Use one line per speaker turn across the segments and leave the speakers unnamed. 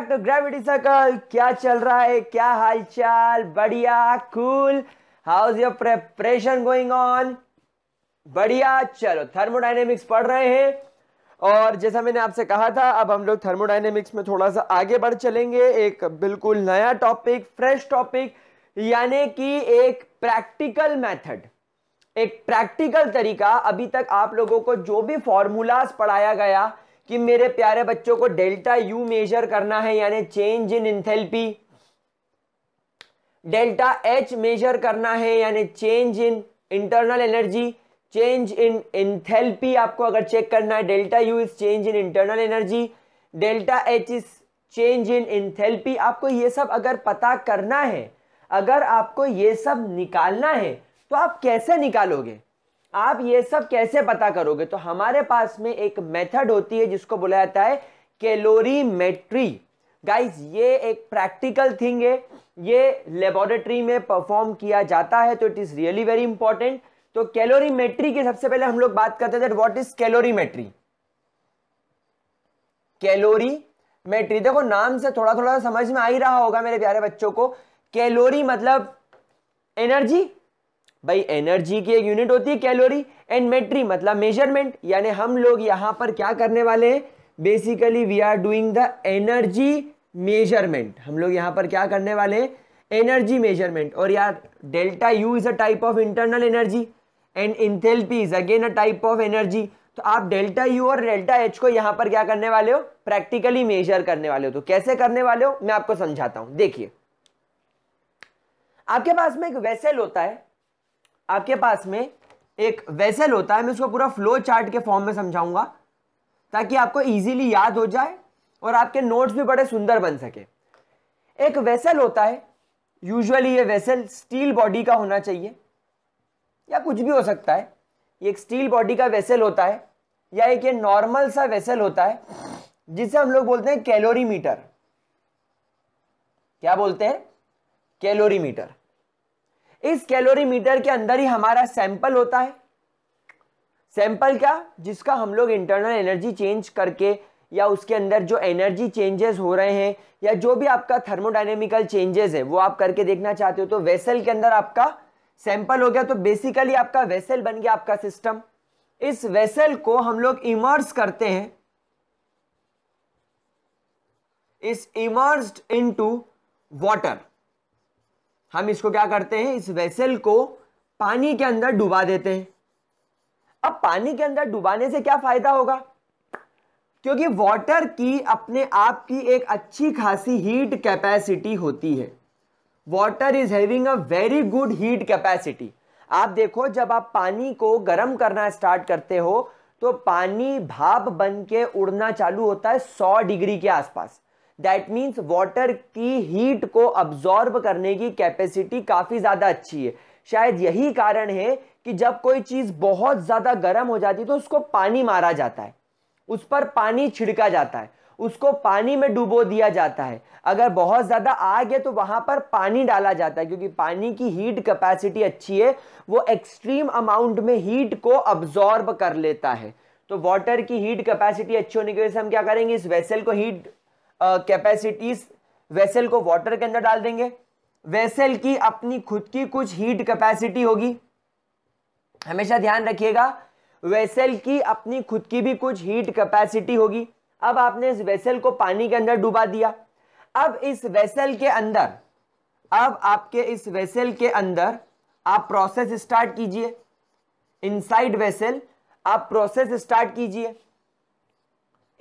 back to gravity circle क्या चल रहा है क्या हालचाल बढ़िया cool how is your preparation going on बढ़िया चलो थर्मोडाइनेमिक्स पढ़ रहे हैं और जैसा मैंने आपसे कहा था अब हम लोग थर्मोडाइनेमिक्स में थोड़ा सा आगे बढ़ चलेंगे एक बिल्कुल नया टॉपिक फ्रेश टॉपिक यानी कि एक प्रैक्टिकल मेथड एक प्रैक्टिकल तरीका अभी तक आप लोगों को जो भी फॉर्मूलाज पढ़ाया गया कि मेरे प्यारे बच्चों को डेल्टा यू मेजर करना है यानी change in enthalpy delta H measure करना है यानी change in internal energy change in enthalpy आपको अगर चेक करना है delta U is change in internal energy delta H is change in enthalpy आपको ये सब अगर पता करना है अगर आपको ये सब निकालना है तो आप कैसे निकालोगे आप ये सब कैसे पता करोगे तो हमारे पास में एक मेथड होती है जिसको बोला जाता है कैलोरी मेट्री गाइज ये एक प्रैक्टिकल थिंग है ये लेबोरेटरी में परफॉर्म किया जाता है तो it is really very important तो कैलोरी मेट्री की सबसे पहले हम लोग बात करते थे what is calorimetry calorimetry देखो नाम से थोड़ा थोड़ा समझ में आ ही रहा होगा मेरे प्यारे बच्चों को कैलोरी मतलब एनर्जी भाई एनर्जी की एक यूनिट होती है कैलोरी एंड मेट्री मतलब मेजरमेंट यानी हम लोग यहां पर क्या करने वाले हैं basically we are doing the energy measurement हम लोग यहां पर क्या करने वाले हैं एनर्जी मेजरमेंट और यार delta U is a type of internal energy and enthalpy is again a type of energy तो आप डेल्टा यू और डेल्टा एच को यहां पर क्या करने वाले हो प्रैक्टिकली मेजर करने वाले हो तो कैसे करने वाले हो मैं आपको समझाता हूं देखिए आपके पास में एक वेसल होता है आपके पास में एक वेसल होता है मैं उसको पूरा फ्लो चार्ट के फॉर्म में समझाऊंगा ताकि आपको इजीली याद हो जाए और आपके नोट्स भी बड़े सुंदर बन सके एक वेसल होता है यूजुअली ये वेसल स्टील बॉडी का होना चाहिए या कुछ भी हो सकता है ये एक स्टील बॉडी का वेसल होता है या एक ये नॉर्मल सा वेसल होता है जिसे हम लोग बोलते हैं मीटर क्या बोलते हैं मीटर इस कैलोरीमीटर के अंदर ही हमारा सैंपल होता है सैंपल क्या जिसका हम लोग इंटरनल एनर्जी चेंज करके या उसके अंदर जो एनर्जी चेंजेस हो रहे हैं या जो भी आपका थर्मोडाइनेमिकल चेंजेस है वो आप करके देखना चाहते हो तो वेसल के अंदर आपका सैंपल हो गया तो बेसिकली आपका वेसल बन गया आपका सिस्टम इस वेसल को हम लोग इमर्स करते हैं इस इमर्स्ड इनटू वाटर हम इसको क्या करते हैं इस वेसल को पानी के अंदर डुबा देते हैं अब पानी के अंदर डुबाने से क्या फायदा होगा क्योंकि वाटर की अपने आप की एक अच्छी खासी हीट कैपेसिटी होती है water is having a very good heat capacity आप देखो जब आप पानी को गर्म करना स्टार्ट करते हो तो पानी भाप बन के उड़ना चालू होता है 100 डिग्री के आसपास दैट मीन्स वाटर की हीट को अब्जॉर्ब करने की कैपेसिटी काफ़ी ज़्यादा अच्छी है शायद यही कारण है कि जब कोई चीज़ बहुत ज़्यादा गर्म हो जाती है तो उसको पानी मारा जाता है उस पर पानी छिड़का जाता है उसको पानी में डुबो दिया जाता है अगर बहुत ज़्यादा आग है तो वहाँ पर पानी डाला जाता है क्योंकि पानी की हीट कैपेसिटी अच्छी है वो एक्सट्रीम अमाउंट में हीट को अब्जॉर्ब कर लेता है तो वाटर की हीट कैपेसिटी अच्छी होने की वजह से हम क्या करेंगे इस वेसल को हीट कैपेसिटीज वेसल को वाटर के अंदर डाल देंगे वेसल की अपनी खुद की कुछ हीट कैपेसिटी होगी हमेशा ध्यान रखिएगा वेसल की अपनी खुद की भी कुछ हीट कैपेसिटी होगी अब आपने इस वेसल को पानी के अंदर डुबा दिया अब इस वेसल के अंदर अब आपके इस वेसल के अंदर आप प्रोसेस स्टार्ट कीजिए इनसाइड वेसल आप प्रोसेस स्टार्ट कीजिए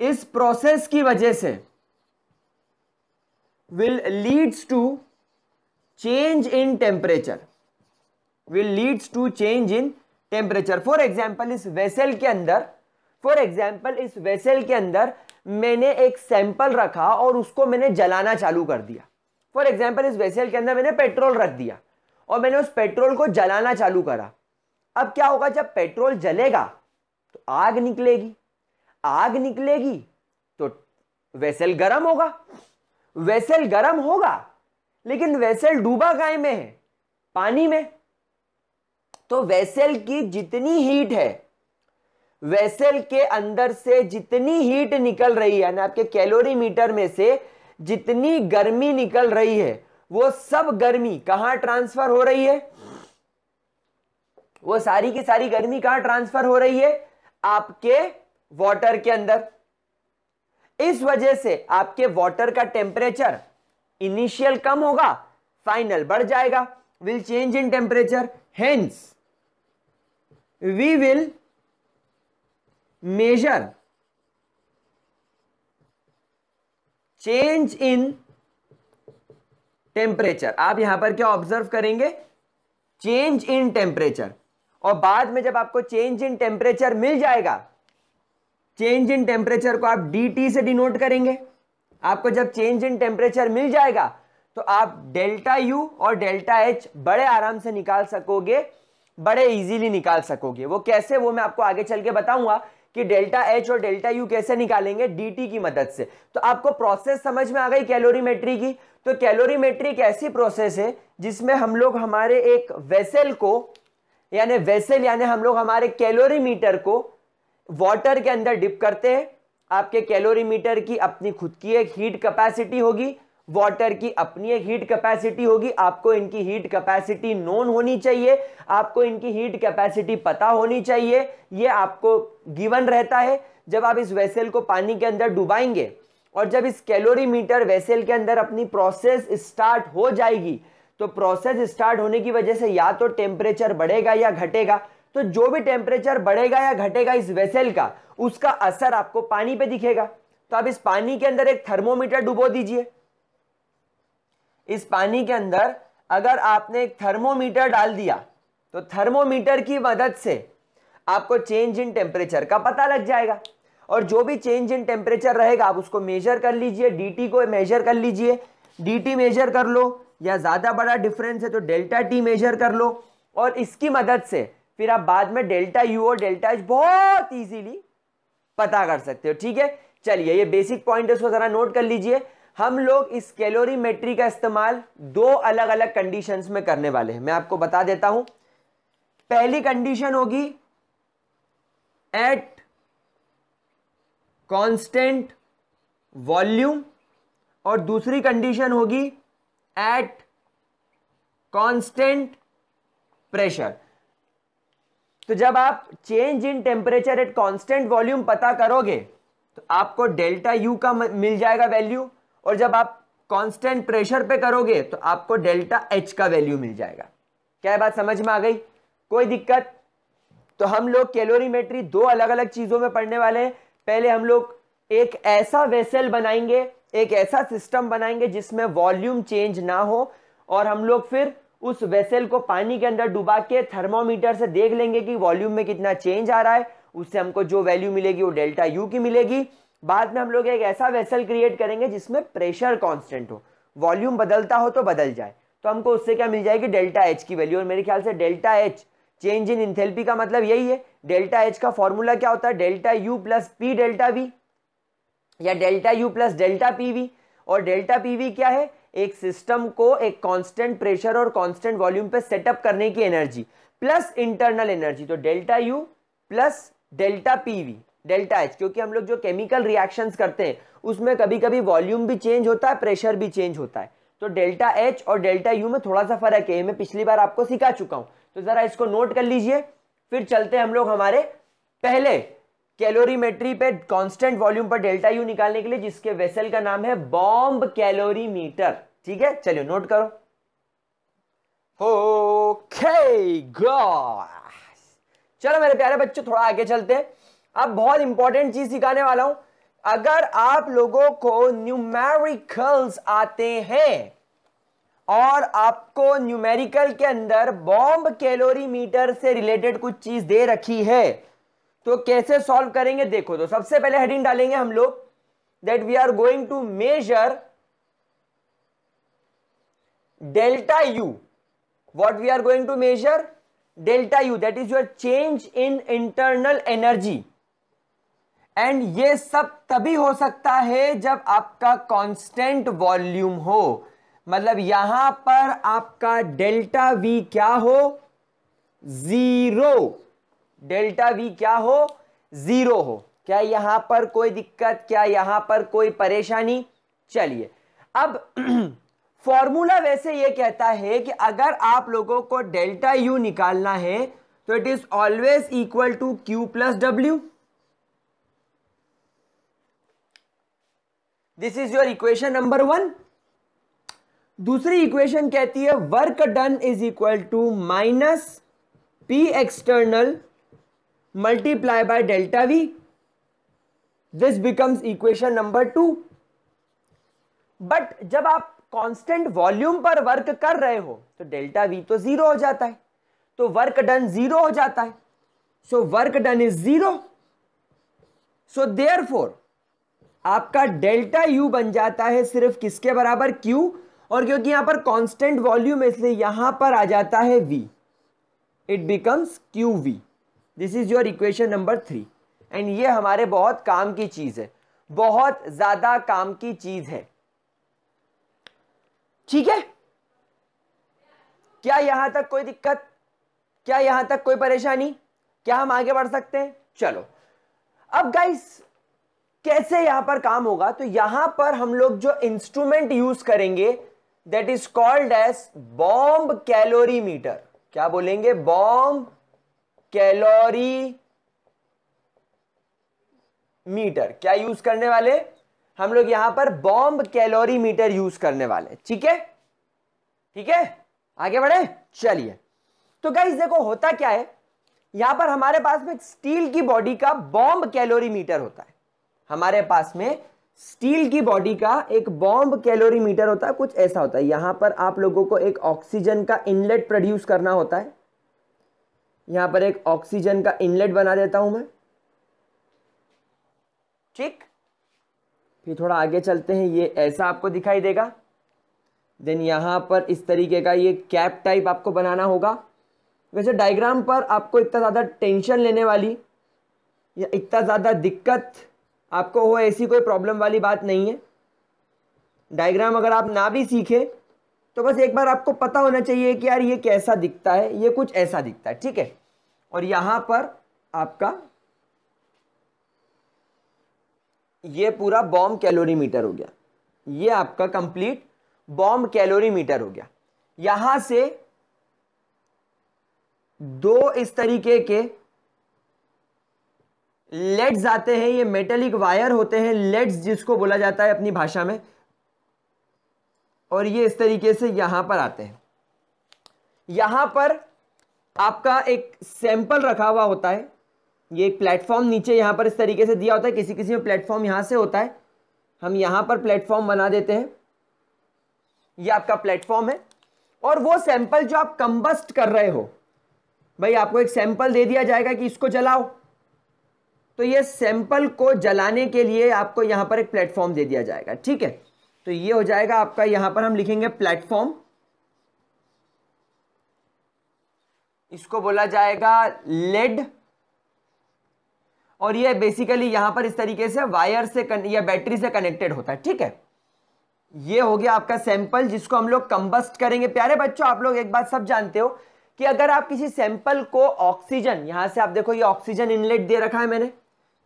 इस प्रोसेस की वजह से will leads to change in temperature will leads to change in temperature for example इस vessel के अंदर for example इस vessel के अंदर मैंने एक सैंपल रखा और उसको मैंने जलाना चालू कर दिया फॉर एग्जाम्पल इस वेसल के अंदर मैंने पेट्रोल रख दिया और मैंने उस पेट्रोल को जलाना चालू करा अब क्या होगा जब पेट्रोल जलेगा तो आग निकलेगी आग निकलेगी तो वेसल गर्म होगा वेसल गर्म होगा लेकिन वेसल डूबा गाय में है पानी में तो वेसल की जितनी हीट है वेसल के अंदर से जितनी हीट निकल रही है ना आपके मीटर में से जितनी गर्मी निकल रही है वो सब गर्मी कहां ट्रांसफर हो रही है वो सारी की सारी गर्मी कहां ट्रांसफर हो रही है आपके वाटर के अंदर इस वजह से आपके वाटर का टेम्परेचर इनिशियल कम होगा फाइनल बढ़ जाएगा will change in temperature hence we will measure change in temperature आप यहां पर क्या ऑब्जर्व करेंगे चेंज इन टेम्परेचर और बाद में जब आपको चेंज इन टेम्परेचर मिल जाएगा चेंज इन टेम्परेचर को आप डी से डिनोट करेंगे आपको जब चेंज इन टेम्परेचर मिल जाएगा तो आप डेल्टा यू और डेल्टा एच बड़े आराम से निकाल सकोगे बड़े इजीली निकाल सकोगे वो कैसे वो मैं आपको आगे चल के बताऊंगा कि डेल्टा एच और डेल्टा यू कैसे निकालेंगे डीटी की मदद से तो आपको प्रोसेस समझ में आ गई कैलोरीमेट्री की तो कैलोरीमेट्री एक ऐसी प्रोसेस है जिसमें हम लोग हमारे एक वेसेल को यानी वेसेल यानी हम लोग हमारे कैलोरीमीटर को वाटर के अंदर डिप करते हैं आपके कैलोरी मीटर की अपनी खुद की एक हीट कैपेसिटी होगी वाटर की अपनी एक हीट कैपेसिटी होगी आपको इनकी हीट कैपेसिटी नोन होनी चाहिए आपको इनकी हीट कैपेसिटी पता होनी चाहिए ये आपको गिवन रहता है जब आप इस वेसल को पानी के अंदर डुबाएंगे और जब इस कैलोरी मीटर वेसल के अंदर अपनी प्रोसेस स्टार्ट हो जाएगी तो प्रोसेस स्टार्ट होने की वजह से या तो टेम्परेचर बढ़ेगा या घटेगा तो जो भी टेम्परेचर बढ़ेगा या घटेगा इस वेसल का उसका असर आपको पानी पे दिखेगा तो आप इस पानी के अंदर एक थर्मोमीटर डुबो दीजिए इस पानी के अंदर अगर आपने एक थर्मोमीटर डाल दिया तो थर्मोमीटर की मदद से आपको चेंज इन टेम्परेचर का पता लग जाएगा और जो भी चेंज इन टेम्परेचर रहेगा आप उसको मेजर कर लीजिए डी को मेजर कर लीजिए डी मेजर कर लो या ज़्यादा बड़ा डिफरेंस है तो डेल्टा टी मेजर कर लो और इसकी मदद से फिर आप बाद में डेल्टा यू और डेल्टा एच बहुत इजीली पता कर सकते हो ठीक है चलिए ये बेसिक पॉइंट है उसको ज़रा नोट कर लीजिए हम लोग इस कैलोरीमेट्री का इस्तेमाल दो अलग अलग कंडीशंस में करने वाले हैं मैं आपको बता देता हूं पहली कंडीशन होगी एट कांस्टेंट वॉल्यूम और दूसरी कंडीशन होगी एट कांस्टेंट प्रेशर तो जब आप change in temperature at constant volume पता करोगे तो आपको डेल्टा यू का मिल जाएगा वैल्यू और जब आप कॉन्स्टेंट प्रेशर पे करोगे तो आपको डेल्टा एच का वैल्यू मिल जाएगा क्या बात समझ में आ गई कोई दिक्कत तो हम लोग कैलोरीमेट्री दो अलग अलग चीज़ों में पढ़ने वाले हैं पहले हम लोग एक ऐसा वेसल बनाएंगे एक ऐसा सिस्टम बनाएंगे जिसमें वॉल्यूम चेंज ना हो और हम लोग फिर उस वेसल को पानी के अंदर डुबा के थर्मोमीटर से देख लेंगे कि वॉल्यूम में कितना चेंज आ रहा है उससे हमको जो वैल्यू मिलेगी वो डेल्टा यू की मिलेगी बाद में हम लोग एक ऐसा वेसल क्रिएट करेंगे जिसमें प्रेशर कांस्टेंट हो वॉल्यूम बदलता हो तो बदल जाए तो हमको उससे क्या मिल जाएगी डेल्टा एच की वैल्यू और मेरे ख्याल से delta H change in enthalpy का मतलब यही है डेल्टा एच का फॉर्मूला क्या होता है delta U plus P delta V या delta U plus delta P V और डेल्टा पी वी क्या है एक सिस्टम को एक कांस्टेंट प्रेशर और कांस्टेंट वॉल्यूम पे सेटअप करने की एनर्जी प्लस इंटरनल एनर्जी तो delta U plus delta PV delta H क्योंकि हम लोग जो केमिकल रिएक्शंस करते हैं उसमें कभी कभी वॉल्यूम भी चेंज होता है प्रेशर भी चेंज होता है तो डेल्टा एच और डेल्टा यू में थोड़ा सा फर्क है मैं पिछली बार आपको सिखा चुका हूं तो जरा इसको नोट कर लीजिए फिर चलते हैं हम लोग हमारे पहले कैलोरीमेट्री पे कांस्टेंट वॉल्यूम पर डेल्टा यू निकालने के लिए जिसके वेसल का नाम है बॉम्ब कैलोरीमीटर ठीक है चलिए नोट करो ओके गॉस चलो मेरे प्यारे बच्चों थोड़ा आगे चलते हैं अब बहुत इंपॉर्टेंट चीज सिखाने वाला हूं अगर आप लोगों को न्यूमेरिकल्स आते हैं और आपको न्यूमेरिकल के अंदर बॉम्ब कैलोरीमीटर से रिलेटेड कुछ चीज दे रखी है तो कैसे सॉल्व करेंगे देखो तो सबसे पहले हेडिंग डालेंगे हम लोग that we are going to measure delta U what we are going to measure delta U that is your change in internal energy and ये सब तभी हो सकता है जब आपका कांस्टेंट वॉल्यूम हो मतलब यहां पर आपका डेल्टा वी क्या हो जीरो डेल्टा वी क्या हो जीरो हो क्या यहां पर कोई दिक्कत क्या यहां पर कोई परेशानी चलिए अब फॉर्मूला वैसे ये कहता है कि अगर आप लोगों को डेल्टा यू निकालना है तो it is always equal to Q plus W this is your equation number one दूसरी इक्वेशन कहती है work done is equal to minus P external multiply by delta V this becomes equation number two but जब आप constant volume पर work कर रहे हो तो डेल्टा वी तो जीरो हो जाता है तो वर्क डन जीरो हो जाता है so work done is zero so therefore आपका डेल्टा यू बन जाता है सिर्फ किसके बराबर क्यू और क्योंकि यहां पर कांस्टेंट वॉल्यूम है इसलिए यहां पर आ जाता है V it becomes Q V this is your equation number three and ये हमारे बहुत काम की चीज़ है बहुत ज़्यादा काम की चीज़ है ठीक है क्या यहां तक कोई दिक्कत क्या यहां तक कोई परेशानी क्या हम आगे बढ़ सकते हैं चलो अब गाइस कैसे यहां पर काम होगा तो यहां पर हम लोग जो इंस्ट्रूमेंट यूज करेंगे that is called as bomb calorie calorimeter क्या बोलेंगे बॉम्ब कैलोरी मीटर क्या यूज करने वाले हम लोग यहां पर बॉम्ब कैलोरी मीटर यूज करने वाले ठीक है ठीक है आगे बढ़े चलिए तो क्या देखो होता क्या है यहां पर हमारे पास में स्टील की बॉडी का बॉम्ब कैलोरी मीटर होता है हमारे पास में स्टील की बॉडी का एक बॉम्ब कैलोरी मीटर होता है कुछ ऐसा होता है यहां पर आप लोगों को एक ऑक्सीजन का इनलेट प्रोड्यूस करना होता है यहाँ पर एक ऑक्सीजन का इनलेट बना देता हूँ मैं ठीक फिर थोड़ा आगे चलते हैं ये ऐसा आपको दिखाई देगा देन यहाँ पर इस तरीके का ये कैप टाइप आपको बनाना होगा वैसे डायग्राम पर आपको इतना ज़्यादा टेंशन लेने वाली या इतना ज़्यादा दिक्कत आपको हो ऐसी कोई प्रॉब्लम वाली बात नहीं है डायग्राम अगर आप ना भी सीखें तो बस एक बार आपको पता होना चाहिए कि यार ये कैसा दिखता है ये कुछ ऐसा दिखता है ठीक है और यहां पर आपका ये पूरा बॉम्ब कैलोरी मीटर हो गया ये आपका कंप्लीट बॉम्ब कैलोरी मीटर हो गया यहां से दो इस तरीके के लेड्स आते हैं ये मेटेलिक वायर होते हैं लेड्स जिसको बोला जाता है अपनी भाषा में और ये इस तरीके से यहां पर आते हैं यहां पर आपका एक सैंपल रखा हुआ होता है ये एक प्लेटफॉर्म नीचे यहाँ पर इस तरीके से दिया होता है किसी किसी में प्लेटफॉर्म यहाँ से होता है हम यहाँ पर प्लेटफॉर्म बना देते हैं ये आपका प्लेटफॉर्म है और वो सैंपल जो आप कंबस्ट कर रहे हो भाई आपको एक सैंपल दे दिया जाएगा कि इसको जलाओ तो ये सैंपल को जलाने के लिए आपको यहाँ पर एक प्लेटफॉर्म दे दिया जाएगा ठीक है तो ये हो जाएगा आपका यहाँ पर हम लिखेंगे प्लेटफॉर्म इसको बोला जाएगा लेड और ये बेसिकली यहां पर इस तरीके से वायर से कन, या बैटरी से कनेक्टेड होता है ठीक है ये हो गया आपका सैंपल जिसको हम लोग कंबस्ट करेंगे प्यारे बच्चों आप लोग एक बात सब जानते हो कि अगर आप किसी सैंपल को ऑक्सीजन यहां से आप देखो ये ऑक्सीजन इनलेट दे रखा है मैंने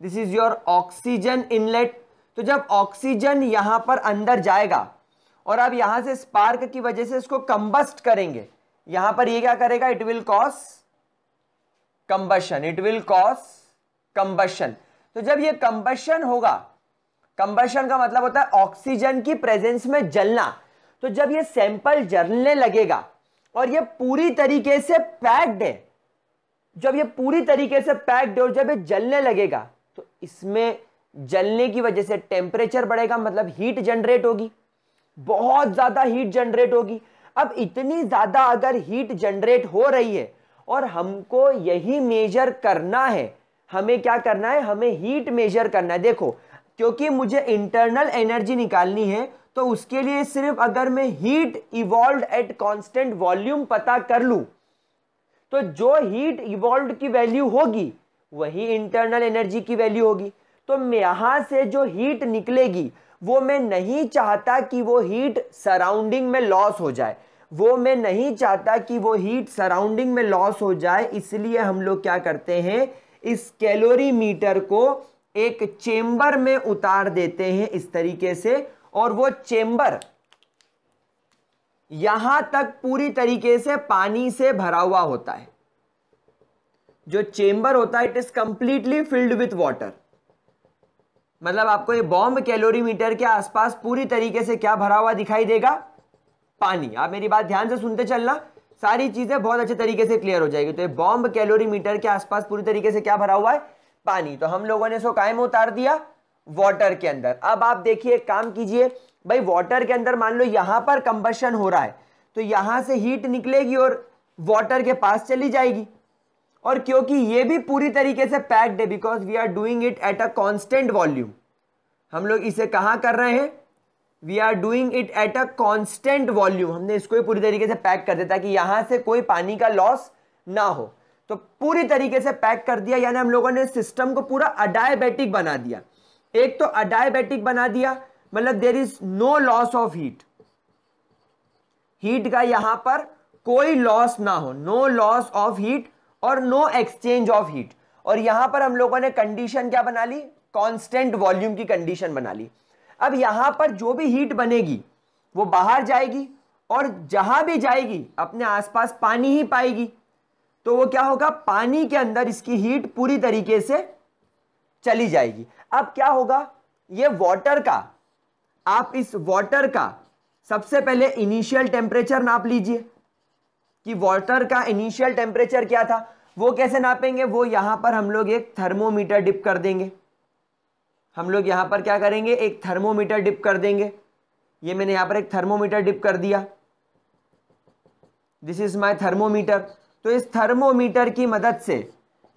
this is your oxygen inlet तो जब ऑक्सीजन यहां पर अंदर जाएगा और आप यहां से स्पार्क की वजह से इसको कंबस्ट करेंगे यहां पर ये क्या करेगा it will cause combustion it will cause combustion तो जब ये कंबशन होगा कंबशन का मतलब होता है ऑक्सीजन की प्रेजेंस में जलना तो जब ये सैंपल जलने लगेगा और ये पूरी तरीके से पैक्ड है जब ये पूरी तरीके से पैक्ड है और जब ये जलने लगेगा तो इसमें जलने की वजह से टेम्परेचर बढ़ेगा मतलब हीट जनरेट होगी बहुत ज़्यादा हीट जनरेट होगी अब इतनी ज़्यादा अगर हीट जनरेट हो रही है और हमको यही मेजर करना है हमें क्या करना है हमें हीट मेजर करना है देखो क्योंकि मुझे इंटरनल एनर्जी निकालनी है तो उसके लिए सिर्फ अगर मैं heat evolve at constant volume पता कर लू तो जो हीट इवॉल्व की वैल्यू होगी वही इंटरनल एनर्जी की वैल्यू होगी तो यहां से जो हीट निकलेगी वो मैं नहीं चाहता कि वो हीट सराउंडिंग में लॉस हो जाए वो मैं नहीं चाहता कि वो हीट सराउंडिंग में लॉस हो जाए इसलिए हम लोग क्या करते हैं इस कैलोरी मीटर को एक चेंबर में उतार देते हैं इस तरीके से और वो चेंबर यहां तक पूरी तरीके से पानी से भरा हुआ होता है जो चेंबर होता है it is completely filled with water मतलब आपको ये बॉम्ब कैलोरीमीटर के आसपास पूरी तरीके से क्या भरा हुआ दिखाई देगा पानी आप मेरी बात ध्यान से सुनते चलना सारी चीजें बहुत अच्छे तरीके से क्लियर हो जाएगी तो ये बॉम्ब कैलोरीमीटर के आसपास पूरी तरीके से क्या भरा हुआ है पानी तो हम लोगों ने इसको कायम उतार दिया वॉटर के अंदर अब आप देखिए एक काम कीजिए भाई वॉटर के अंदर मान लो यहां पर कंबशन हो रहा है तो यहां से हीट निकलेगी और वॉटर के पास चली जाएगी और क्योंकि ये भी पूरी तरीके से पैक्ड है because we are doing it at a constant volume हम लोग इसे कहाँ कर रहे हैं we are doing it at a constant volume हमने इसको ही पूरी तरीके से पैक कर दिया ताकि यहाँ से कोई पानी का लॉस ना हो तो पूरी तरीके से पैक कर दिया यानी हम लोगों ने सिस्टम को पूरा अडायबेटिक बना दिया एक तो अडायबेटिक बना दिया मतलब there is no loss of heat heat का यहां पर कोई लॉस ना हो नो लॉस ऑफ हीट और नो एक्सचेंज ऑफ हीट और यहां पर हम लोगों ने कंडीशन क्या बना ली कांस्टेंट वॉल्यूम की कंडीशन बना ली अब यहां पर जो भी हीट बनेगी वो बाहर जाएगी और जहां भी जाएगी अपने आसपास पानी ही पाएगी तो वो क्या होगा पानी के अंदर इसकी हीट पूरी तरीके से चली जाएगी अब क्या होगा ये वाटर का आप इस वाटर का सबसे पहले इनिशियल टेम्परेचर नाप लीजिए कि वाटर का इनिशियल टेम्परेचर क्या था वो कैसे नापेंगे वो यहाँ पर हम लोग एक थर्मोमीटर डिप कर देंगे हम लोग यहाँ पर क्या करेंगे एक थर्मोमीटर डिप कर देंगे ये मैंने यहाँ पर एक थर्मोमीटर डिप कर दिया दिस इज माई थर्मोमीटर तो इस थर्मोमीटर की मदद से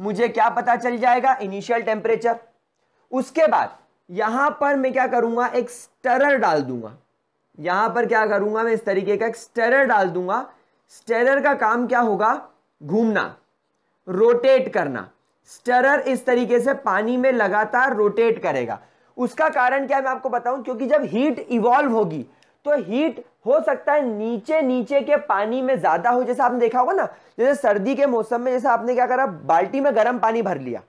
मुझे क्या पता चल जाएगा इनिशियल टेम्परेचर उसके बाद यहाँ पर मैं क्या करूँगा एक स्टेरर डाल दूंगा यहाँ पर क्या करूँगा मैं इस तरीके का एक स्टेरर डाल दूंगा स्टेरर का काम क्या होगा घूमना रोटेट करना स्टरर इस तरीके से पानी में लगातार रोटेट करेगा उसका कारण क्या मैं आपको बताऊं क्योंकि जब हीट इवॉल्व होगी तो हीट हो सकता है नीचे नीचे के पानी में ज्यादा हो जैसे आपने देखा होगा ना जैसे सर्दी के मौसम में जैसे आपने क्या करा बाल्टी में गर्म पानी भर लिया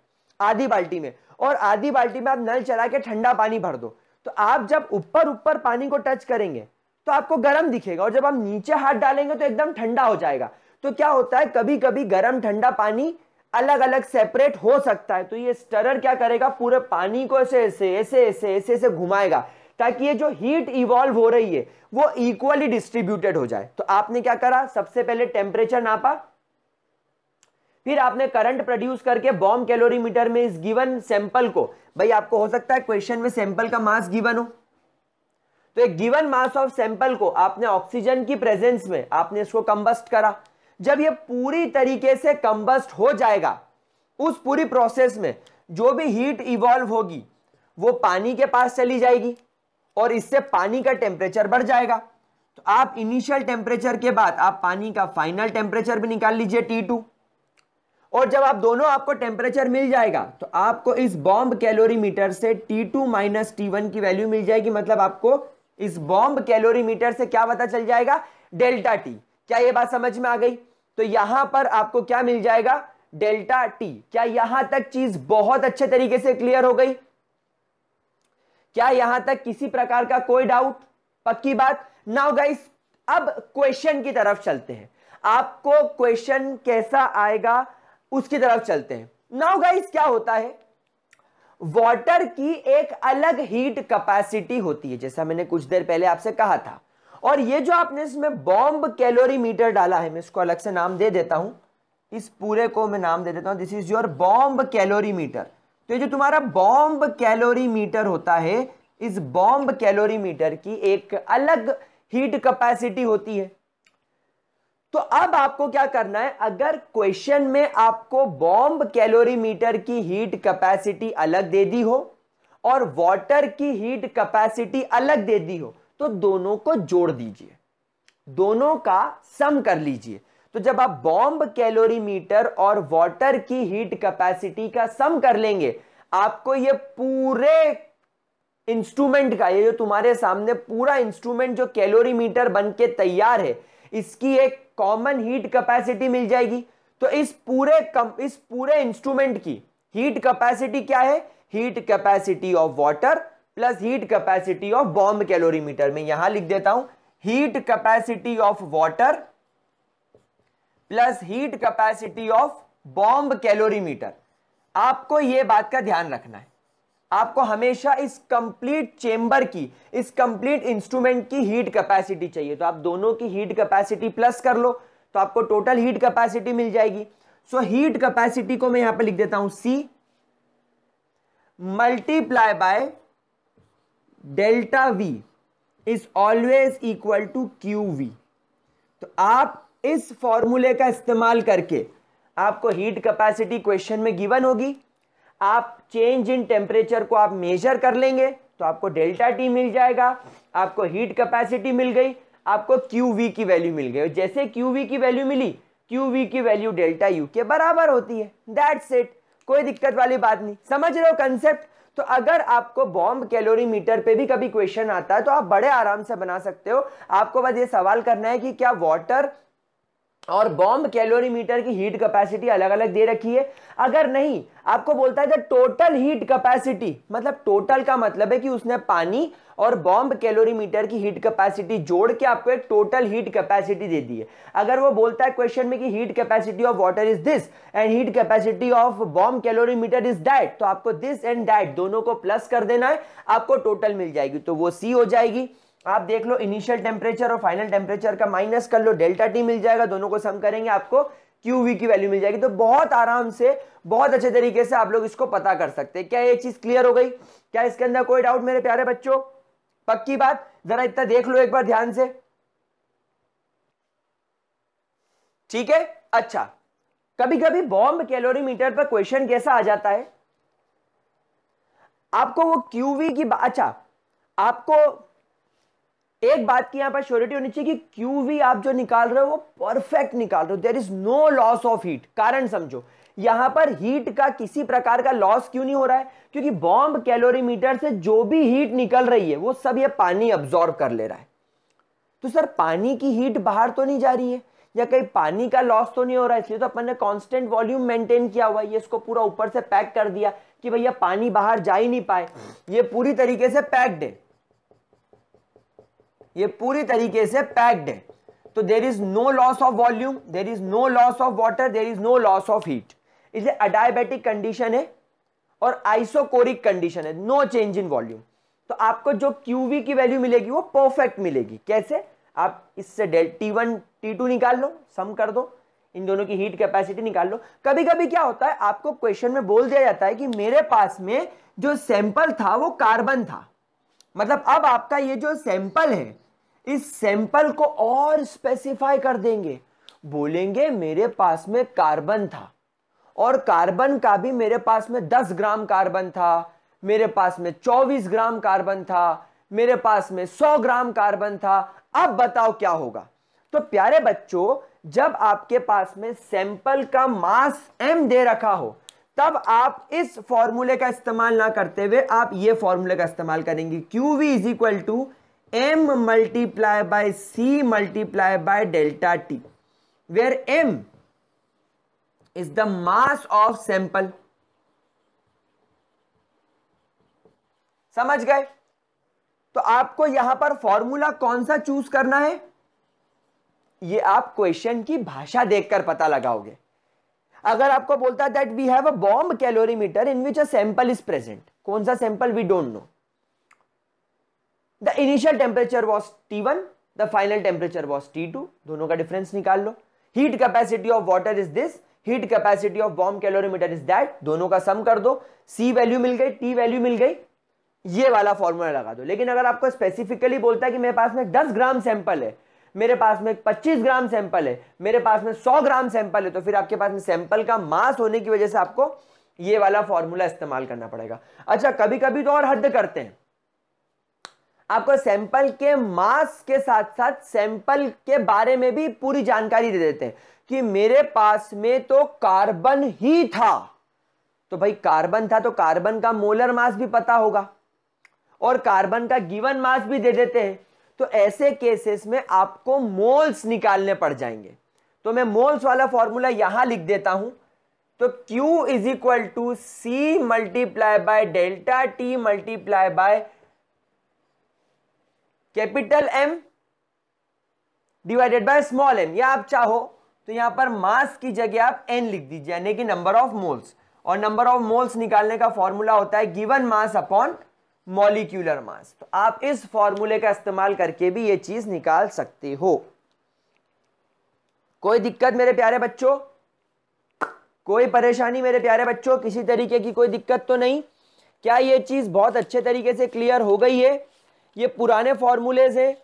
आधी बाल्टी में और आधी बाल्टी में आप नल चला के ठंडा पानी भर दो तो आप जब ऊपर ऊपर पानी को टच करेंगे तो आपको गर्म दिखेगा और जब आप नीचे हाथ डालेंगे तो एकदम ठंडा हो जाएगा तो क्या होता है कभी कभी गर्म ठंडा पानी अलग अलग सेपरेट हो सकता है तो ये स्टरर क्या करेगा पूरे पानी को ऐसे ऐसे ऐसे ऐसे ऐसे ऐसे घुमाएगा ताकि ये जो हीट इवॉल्व हो रही है वो इक्वली डिस्ट्रीब्यूटेड हो जाए तो आपने क्या करा सबसे पहले टेम्परेचर नापा फिर आपने करंट प्रोड्यूस करके बॉम्ब कैलोरीमीटर में इस गिवन सैंपल को भाई आपको हो सकता है क्वेश्चन में सैंपल का मास गिवन हो तो एक गिवन मास ऑफ सैंपल को आपने ऑक्सीजन की प्रेजेंस में आपने इसको कंबस्ट करा जब ये पूरी तरीके से कंबस्ट हो जाएगा उस पूरी प्रोसेस में जो भी हीट इवॉल्व होगी वो पानी के पास चली जाएगी और इससे पानी का टेम्परेचर बढ़ जाएगा तो आप इनिशियल टेम्परेचर के बाद आप पानी का फाइनल टेम्परेचर भी निकाल लीजिए टी टू और जब आप दोनों आपको टेम्परेचर मिल जाएगा तो आपको इस बॉम्ब कैलोरी मीटर से T two minus T one की वैल्यू मिल जाएगी मतलब आपको इस बॉम्ब कैलोरी मीटर से क्या पता चल जाएगा डेल्टा टी क्या ये बात समझ में आ गई तो यहां पर आपको क्या मिल जाएगा डेल्टा टी क्या यहां तक चीज बहुत अच्छे तरीके से क्लियर हो गई क्या यहां तक किसी प्रकार का कोई डाउट पक्की बात नाउ गाइस अब क्वेश्चन की तरफ चलते हैं आपको क्वेश्चन कैसा आएगा उसकी तरफ चलते हैं नाउ गाइस क्या होता है वाटर की एक अलग हीट कैपेसिटी होती है जैसा मैंने कुछ देर पहले आपसे कहा था और ये जो आपने इसमें बॉम्ब कैलोरी मीटर डाला है मैं इसको अलग से नाम दे देता हूँ इस पूरे को मैं नाम दे देता हूँ this is your bomb calorie calorimeter तो ये जो तुम्हारा बॉम्ब कैलोरी मीटर होता है इस बॉम्ब कैलोरी मीटर की एक अलग हीट कैपेसिटी होती है तो अब आपको क्या करना है अगर क्वेश्चन में आपको बॉम्ब कैलोरी मीटर की हीट कैपेसिटी अलग दे दी हो और वाटर की हीट कैपेसिटी अलग दे दी हो तो दोनों को जोड़ दीजिए दोनों का सम कर लीजिए तो जब आप बॉम्ब कैलोरीमीटर और वाटर की हीट कैपेसिटी का सम कर लेंगे आपको ये पूरे इंस्ट्रूमेंट का ये जो तुम्हारे सामने पूरा इंस्ट्रूमेंट जो कैलोरीमीटर बन के तैयार है इसकी एक कॉमन हीट कैपेसिटी मिल जाएगी तो इस पूरे कम इस पूरे इंस्ट्रूमेंट की हीट कैपेसिटी क्या है heat capacity of water plus heat capacity of bomb calorimeter में यहां लिख देता हूं heat capacity of water plus heat capacity of bomb calorimeter आपको यह बात का ध्यान रखना है आपको हमेशा इस कंप्लीट चेंबर की इस कंप्लीट इंस्ट्रूमेंट की हीट कैपेसिटी चाहिए तो आप दोनों की हीट कैपेसिटी प्लस कर लो तो आपको टोटल हीट कैपेसिटी मिल जाएगी सो हीट कैपेसिटी को मैं यहां पर लिख देता हूं C multiply by delta V is always equal to Q V तो आप इस फॉर्मूले का इस्तेमाल करके आपको हीट कैपेसिटी क्वेश्चन में गिवन होगी आप चेंज इन टेम्परेचर को आप मेजर कर लेंगे तो आपको डेल्टा टी मिल जाएगा आपको हीट कैपेसिटी मिल गई आपको क्यू वी की वैल्यू मिल गई जैसे क्यू वी की वैल्यू मिली क्यू वी की वैल्यू डेल्टा यू के बराबर होती है दैट्स इट कोई दिक्कत वाली बात नहीं समझ रहे हो कंसेप्ट तो अगर आपको बॉम्ब कैलोरी मीटर पे भी कभी क्वेश्चन आता है तो आप बड़े आराम से बना सकते हो आपको बस ये सवाल करना है कि क्या वाटर और बॉम्ब कैलोरीमीटर की हीट कैपेसिटी अलग अलग दे रखी है अगर नहीं आपको बोलता है द टोटल हीट कैपेसिटी मतलब टोटल का मतलब है कि उसने पानी और बॉम्ब कैलोरीमीटर की हीट कैपेसिटी जोड़ के आपको एक टोटल हीट कैपेसिटी दे दी है अगर वो बोलता है क्वेश्चन में कि heat capacity of water is this and heat capacity of bomb calorimeter is that तो आपको दिस एंड डैट दोनों को प्लस कर देना है आपको टोटल मिल जाएगी तो वो सी हो जाएगी आप देख लो इनिशियल टेम्परेचर और फाइनल टेम्परेचर का माइनस कर लो डेल्टा टी मिल जाएगा दोनों को सम करेंगे आपको क्यू वी की वैल्यू मिल जाएगी तो बहुत आराम से बहुत अच्छे तरीके से आप लोग इसको पता कर सकते हैं क्या ये चीज क्लियर हो गई क्या इसके अंदर कोई डाउट मेरे प्यारे बच्चों पक्की बात जरा इतना देख लो एक बार ध्यान से ठीक है अच्छा कभी कभी बॉम्ब कैलोरीमीटर पर क्वेश्चन कैसा आ जाता है आपको वो क्यूवी की अच्छा आपको एक बात की यहाँ पर श्योरिटी होनी चाहिए कि क्यू भी आप जो निकाल रहे हो वो परफेक्ट निकाल रहे हो there is no loss of heat कारण समझो यहां पर हीट का किसी प्रकार का लॉस क्यों नहीं हो रहा है क्योंकि बॉम्ब कैलोरीमीटर से जो भी हीट निकल रही है वो सब ये पानी अब्जॉर्ब कर ले रहा है तो सर पानी की हीट बाहर तो नहीं जा रही है या कहीं पानी का लॉस तो नहीं हो रहा है इसलिए तो अपन ने कॉन्स्टेंट वॉल्यूम मेंटेन किया हुआ है इसको पूरा ऊपर से पैक कर दिया कि भैया पानी बाहर जा ही नहीं पाए ये पूरी तरीके से पैक्ड है ये पूरी तरीके से पैक्ड है तो there is no loss of volume there is no loss of water there is no loss of heat इसलिए अडायबेटिक कंडीशन है और आइसोकोरिक कंडीशन है नो चेंज इन वॉल्यूम तो आपको जो क्यूवी की वैल्यू मिलेगी वो परफेक्ट मिलेगी कैसे आप इससे del T one T two निकाल लो सम कर दो इन दोनों की हीट कैपेसिटी निकाल लो कभी कभी क्या होता है आपको क्वेश्चन में बोल दिया जाता है कि मेरे पास में जो सैंपल था वो कार्बन था मतलब अब आपका ये जो सैंपल है इस सैंपल को और स्पेसिफाई कर देंगे बोलेंगे मेरे पास में कार्बन था और कार्बन का भी मेरे पास में 10 ग्राम कार्बन था मेरे पास में 24 ग्राम कार्बन था मेरे पास में 100 ग्राम कार्बन था अब बताओ क्या होगा तो प्यारे बच्चों जब आपके पास में सैंपल का मास एम दे रखा हो तब आप इस फॉर्मूले का इस्तेमाल ना करते हुए आप ये फॉर्मूले का इस्तेमाल करेंगे Q V is equal to M multiply by C multiply by delta T where M is the mass of sample समझ गए तो आपको यहां पर फॉर्मूला कौन सा चूज करना है ये आप क्वेश्चन की भाषा देखकर पता लगाओगे अगर आपको बोलता है that we have a bomb calorimeter in which a sample is present कौन सा sample we don't know the initial temperature was T one the final temperature was T two दोनों का डिफरेंस निकाल लो heat capacity of water is this heat capacity of bomb calorimeter is that दोनों का sum कर दो सी value मिल गई टी वैल्यू मिल गई ये वाला फॉर्मूला लगा दो लेकिन अगर आपको स्पेसिफिकली बोलता है कि मेरे पास में दस ग्राम सैंपल है मेरे पास में 25 ग्राम सैंपल है मेरे पास में 100 ग्राम सैंपल है तो फिर आपके पास में सैंपल का मास होने की वजह से आपको ये वाला फॉर्मूला इस्तेमाल करना पड़ेगा अच्छा कभी कभी तो और हद करते हैं आपको सैंपल के मास के साथ साथ सैंपल के बारे में भी पूरी जानकारी दे देते हैं कि मेरे पास में तो कार्बन ही था तो भाई कार्बन था तो कार्बन का मोलर मास भी पता होगा और कार्बन का गिवन मास भी दे देते हैं तो ऐसे केसेस में आपको मोल्स निकालने पड़ जाएंगे तो मैं मोल्स वाला फॉर्मूला यहां लिख देता हूं तो Q is equal to C multiply by delta T multiply by capital M divided by small M या आप चाहो तो यहां पर मास की जगह आप एन लिख दीजिए यानी कि नंबर ऑफ मोल्स और नंबर ऑफ मोल्स निकालने का फॉर्मूला होता है given mass upon molecular mass तो आप इस फॉर्मूले का इस्तेमाल करके भी ये चीज निकाल सकते हो कोई दिक्कत मेरे प्यारे बच्चों कोई परेशानी मेरे प्यारे बच्चों किसी तरीके की कोई दिक्कत तो नहीं क्या ये चीज बहुत अच्छे तरीके से क्लियर हो गई है ये पुराने फॉर्मूलेज हैं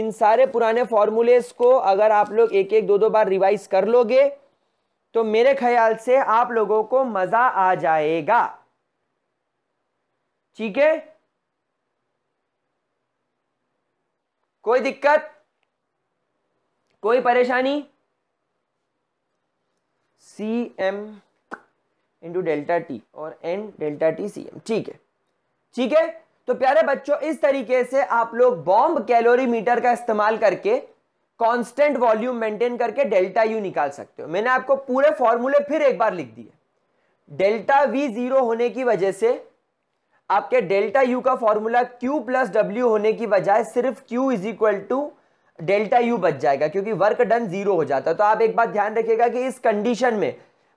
इन सारे पुराने फॉर्मूलेज को अगर आप लोग एक एक दो दो बार रिवाइज कर लोगे तो मेरे ख्याल से आप लोगों को मजा आ जाएगा ठीक है कोई दिक्कत कोई परेशानी C M into delta T और N delta T C M ठीक है ठीक है तो प्यारे बच्चों इस तरीके से आप लोग बॉम्ब कैलोरी मीटर का इस्तेमाल करके कांस्टेंट वॉल्यूम मेंटेन करके डेल्टा यू निकाल सकते हो मैंने आपको पूरे फॉर्मूले फिर एक बार लिख दिए डेल्टा वी जीरो होने की वजह से आपके डेल्टा यू का फॉर्मूला क्यू प्लस डब्ल्यू होने की बजाय सिर्फ Q is equal to delta U बच जाएगा क्योंकि वर्क डन जीरो हो जाता है तो आप एक बात ध्यान रखिएगा कि इस कंडीशन में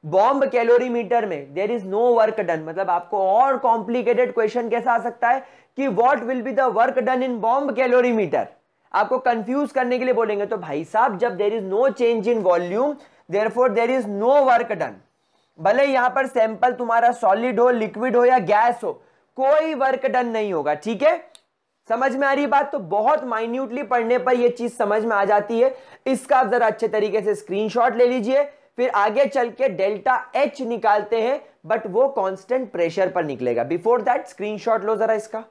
बॉम्ब कैलोरी मीटर में there is no work done मतलब आपको और कॉम्प्लिकेटेड क्वेश्चन कैसा आ सकता है कि what will be the work done in bomb calorie meter आपको कंफ्यूज करने के लिए बोलेंगे तो भाई साहब जब there is no change in volume therefore there is no work done भले यहां पर सैंपल तुम्हारा सॉलिड हो लिक्विड हो या गैस हो कोई वर्क डन नहीं होगा ठीक है समझ में आ रही बात तो बहुत माइन्यूटली पढ़ने पर यह चीज समझ में आ जाती है इसका आप जरा अच्छे तरीके से स्क्रीनशॉट ले लीजिए फिर आगे चल के डेल्टा एच निकालते हैं बट वो कांस्टेंट प्रेशर पर निकलेगा बिफोर दैट स्क्रीनशॉट लो जरा इसका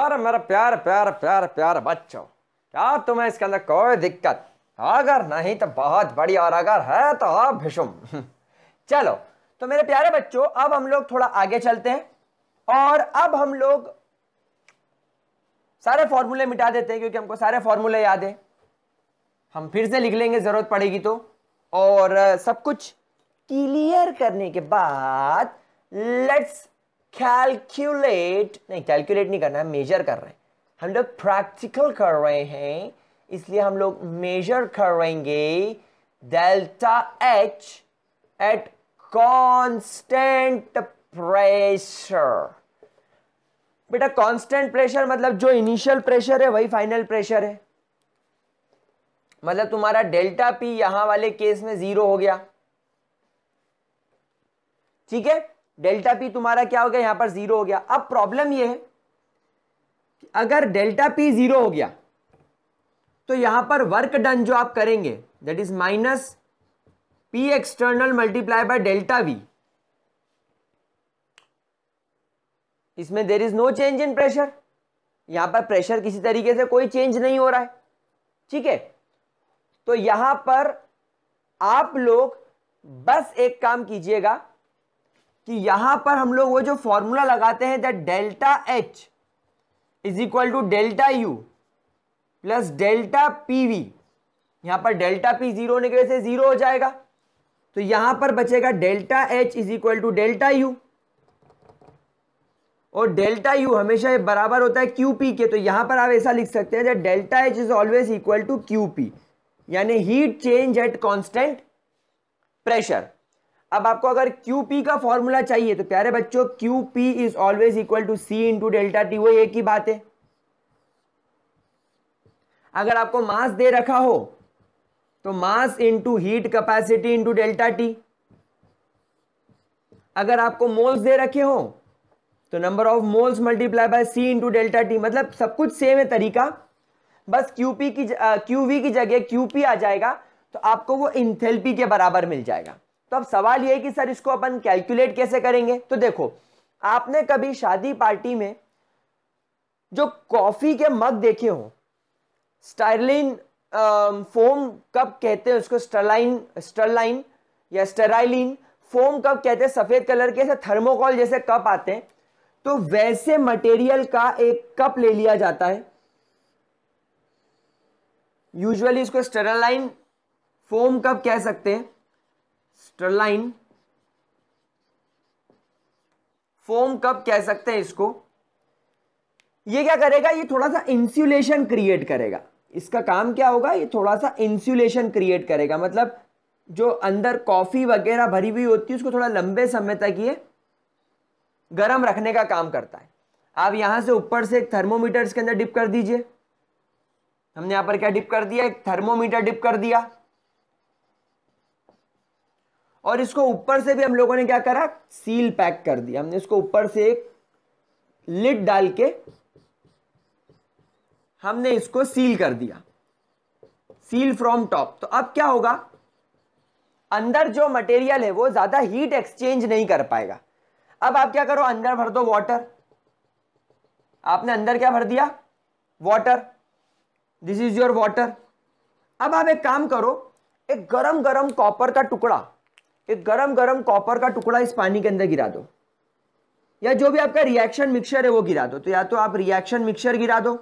और मेरा प्यार प्यार प्यार प्यार बच्चों क्या तुम्हें इसके अंदर कोई दिक्कत अगर नहीं तो बहुत बड़ी और अगर है तो आप भिषुम चलो तो मेरे प्यारे बच्चों अब हम लोग थोड़ा आगे चलते हैं और अब हम लोग सारे फॉर्मूले मिटा देते हैं क्योंकि हमको सारे फॉर्मूले याद है हम फिर से लिख लेंगे ज़रूरत पड़ेगी तो और सब कुछ क्लियर करने के बाद लेट्स कैलकुलेट नहीं कैलकुलेट नहीं करना है मेजर कर रहे हैं हम लोग प्रैक्टिकल कर रहे हैं इसलिए हम लोग मेजर करेंगे delta H at constant pressure बेटा कांस्टेंट प्रेशर मतलब जो इनिशियल प्रेशर है वही फाइनल प्रेशर है मतलब तुम्हारा डेल्टा पी यहां वाले केस में जीरो हो गया ठीक है डेल्टा पी तुम्हारा क्या हो गया यहां पर जीरो हो गया अब प्रॉब्लम यह है कि अगर डेल्टा पी जीरो हो गया तो यहां पर वर्क डन जो आप करेंगे that is minus P external multiply by delta V इसमें there is no change in pressure यहां पर प्रेशर किसी तरीके से कोई चेंज नहीं हो रहा है ठीक है तो यहां पर आप लोग बस एक काम कीजिएगा कि यहां पर हम लोग वो जो फॉर्मूला लगाते हैं that delta H is equal to delta U plus delta P V यहां पर डेल्टा पी जीरो होने की वजह से जीरो हो जाएगा तो यहां पर बचेगा delta H is equal to delta U और डेल्टा यू हमेशा बराबर होता है क्यू पी के तो यहां पर आप ऐसा लिख सकते हैं delta H is always equal to Q P यानी heat change at constant pressure अब आपको अगर क्यू पी का फॉर्मूला चाहिए तो प्यारे बच्चों Q P is always equal to C into delta T वो एक ही बात है अगर आपको मास दे रखा हो तो mass into heat capacity into delta T अगर आपको मोल्स दे रखे हो तो number of moles multiply by C into delta T मतलब सब कुछ सेम है तरीका बस क्यूपी की क्यूवी की जगह क्यूपी आ जाएगा तो आपको वो इंथेल्पी के बराबर मिल जाएगा तो अब सवाल ये है कि सर इसको अपन कैलकुलेट कैसे करेंगे तो देखो आपने कभी शादी पार्टी में जो कॉफ़ी के मग देखे हो स्टाइलिन फोम कप कहते हैं उसको स्टरलाइन स्टरलाइन या स्टेराइलिन फोम कप कहते हैं सफ़ेद कलर के ऐसे थर्मोकॉल जैसे कप आते हैं तो वैसे मटेरियल का एक कप ले लिया जाता है यूजुअली इसको स्टरलाइन फोम कब कह सकते हैं स्टरलाइन फोम कब कह सकते हैं इसको ये क्या करेगा ये थोड़ा सा इंसुलेशन क्रिएट करेगा इसका काम क्या होगा ये थोड़ा सा इंसुलेशन क्रिएट करेगा मतलब जो अंदर कॉफ़ी वगैरह भरी हुई होती है उसको थोड़ा लंबे समय तक ये गर्म रखने का काम करता है आप यहाँ से ऊपर से एक थर्मोमीटर के अंदर डिप कर दीजिए हमने यहां पर क्या डिप कर दिया एक थर्मोमीटर डिप कर दिया और इसको ऊपर से भी हम लोगों ने क्या करा सील पैक कर दिया हमने इसको ऊपर से एक लिड डाल के हमने इसको सील कर दिया सील फ्रॉम टॉप तो अब क्या होगा अंदर जो मटेरियल है वो ज्यादा हीट एक्सचेंज नहीं कर पाएगा अब आप क्या करो अंदर भर दो वाटर आपने अंदर क्या भर दिया water this is your water अब आप एक काम करो एक गरम गरम कॉपर का टुकड़ा एक गरम गरम कॉपर का टुकड़ा इस पानी के अंदर गिरा दो या जो भी आपका रिएक्शन मिक्सचर है वो गिरा दो तो या तो आप रिएक्शन मिक्सचर गिरा दो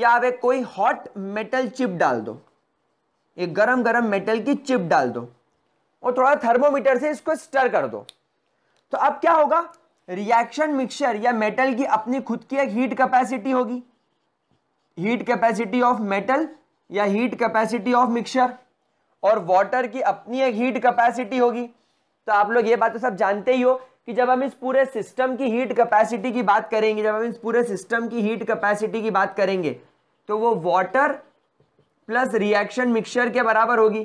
या आप एक कोई हॉट मेटल चिप डाल दो एक गरम गरम मेटल की चिप डाल दो और थोड़ा थर्मोमीटर से इसको स्टर कर दो तो अब क्या होगा रिएक्शन मिक्सचर या मेटल की अपनी खुद की एक हीट कैपेसिटी होगी हीट कैपेसिटी ऑफ मेटल या हीट कैपेसिटी ऑफ मिक्सचर और वाटर की अपनी एक हीट कैपेसिटी होगी तो आप लोग ये बात तो सब जानते ही हो कि जब हम इस पूरे सिस्टम की हीट कैपेसिटी की बात करेंगे जब हम इस पूरे सिस्टम की हीट कैपेसिटी की बात करेंगे तो वो वाटर प्लस रिएक्शन मिक्सचर के बराबर होगी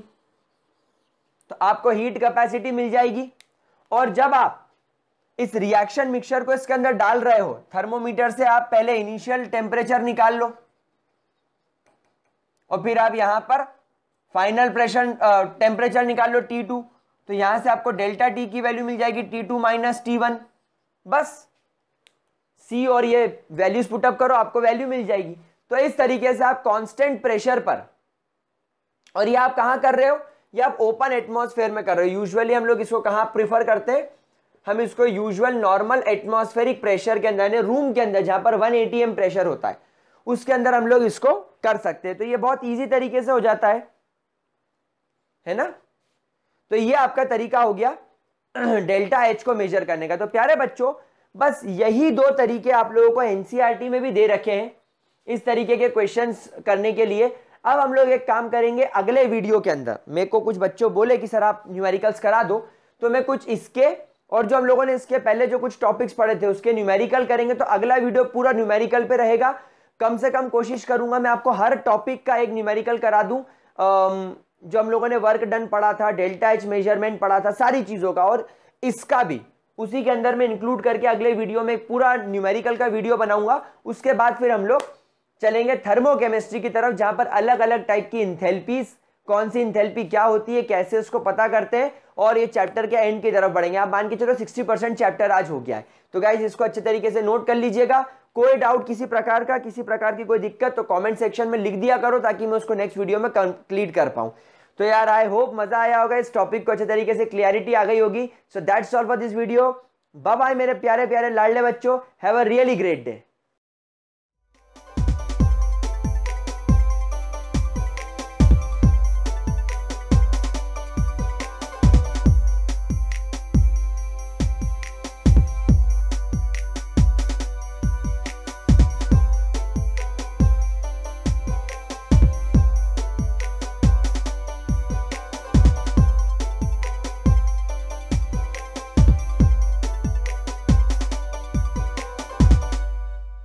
तो आपको हीट कैपेसिटी मिल जाएगी और जब आप इस रिएक्शन मिक्सर को इसके अंदर डाल रहे हो थर्मोमीटर से आप पहले इनिशियल टेम्परेचर निकाल लो और फिर आप यहां पर फाइनल प्रेशर टेम्परेचर निकाल लो टी टू तो यहां से आपको डेल्टा टी की वैल्यू मिल जाएगी T two minus T one बस सी और ये वैल्यूज पुटअप करो आपको वैल्यू मिल जाएगी तो इस तरीके से आप कांस्टेंट प्रेशर पर और ये आप कहां कर रहे हो ये आप ओपन एटमोसफेयर में कर रहे हो यूजली हम लोग इसको कहां प्रिफर करते हैं हम इसको यूजुअल नॉर्मल एटमॉस्फेरिक प्रेशर के अंदर यानी रूम के अंदर जहां पर वन एटी प्रेशर होता है उसके अंदर हम लोग इसको कर सकते हैं तो ये बहुत इजी तरीके से हो जाता है है ना तो ये आपका तरीका हो गया डेल्टा एच को मेजर करने का तो प्यारे बच्चों बस यही दो तरीके आप लोगों को एनसीईआरटी e में भी दे रखे हैं इस तरीके के क्वेश्चन करने के लिए अब हम लोग एक काम करेंगे अगले वीडियो के अंदर मेरे को कुछ बच्चों बोले कि सर आप न्यूमेरिकल्स करा दो तो मैं कुछ इसके और जो हम लोगों ने इसके पहले जो कुछ टॉपिक्स पढ़े थे उसके न्यूमेरिकल करेंगे तो अगला वीडियो पूरा न्यूमेरिकल पे रहेगा कम से कम कोशिश करूंगा मैं आपको हर टॉपिक का एक न्यूमेरिकल करा दूं जो हम लोगों ने वर्क डन पढ़ा था डेल्टा एच मेजरमेंट पढ़ा था सारी चीज़ों का और इसका भी उसी के अंदर में इंक्लूड करके अगले वीडियो में पूरा न्यूमेरिकल का वीडियो बनाऊंगा उसके बाद फिर हम लोग चलेंगे थर्मोकेमिस्ट्री की तरफ जहां पर अलग अलग टाइप की इंथेल्पीज कौन सी इंथेल्पी क्या होती है कैसे उसको पता करते हैं और ये चैप्टर के एंड की तरफ बढ़ेंगे आप मान के चलो 60 परसेंट चैप्टर आज हो गया है तो गाइज इसको अच्छे तरीके से नोट कर लीजिएगा कोई डाउट किसी प्रकार का किसी प्रकार की कोई दिक्कत तो कॉमेंट सेक्शन में लिख दिया करो ताकि मैं उसको नेक्स्ट वीडियो में कंप्लीट कर पाऊँ तो यार आई होप मजा आया होगा इस टॉपिक को अच्छे तरीके से क्लियरिटी आ गई होगी so that's all for this video bye bye मेरे प्यारे प्यारे लाडले बच्चों have a really great day